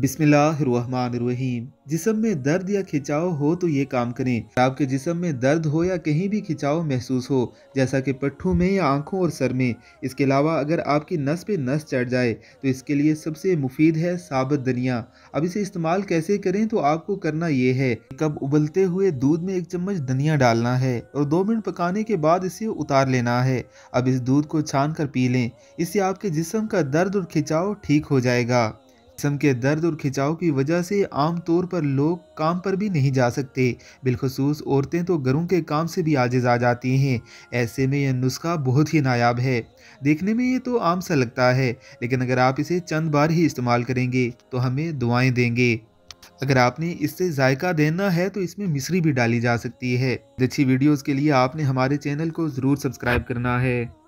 बिस्मिल्लाहिर्रहमानिर्रहीम जिसम में दर्द या खिंचाव हो तो ये काम करें आपके जिसम में दर्द हो या कहीं भी खिंचाव महसूस हो जैसा कि पट्ठू में या आंखों और सर में इसके अलावा अगर आपकी नस पे नस चढ़ जाए तो इसके लिए सबसे मुफीद है साबत धनिया अब इसे इस्तेमाल कैसे करें तो आपको करना ये है कब उबलते हुए दूध में एक चम्मच धनिया डालना है और दो मिनट पकाने के बाद इसे उतार लेना है अब इस दूध को छान कर पी लें इससे आपके जिसम का दर्द और खिंचाव ठीक हो जाएगा जिसम के दर्द और खिंचाव की वजह से आमतौर पर लोग काम पर भी नहीं जा सकते बिलखसूस औरतें तो घरों के काम से भी आजिज आ जाती हैं ऐसे में यह नुस्खा बहुत ही नायाब है देखने में ये तो आम सा लगता है लेकिन अगर आप इसे चंद बार ही इस्तेमाल करेंगे तो हमें दुआएं देंगे अगर आपने इससे जायका देना है तो इसमें मिश्री भी डाली जा सकती है अच्छी वीडियोज़ के लिए आपने हमारे चैनल को ज़रूर सब्सक्राइब करना है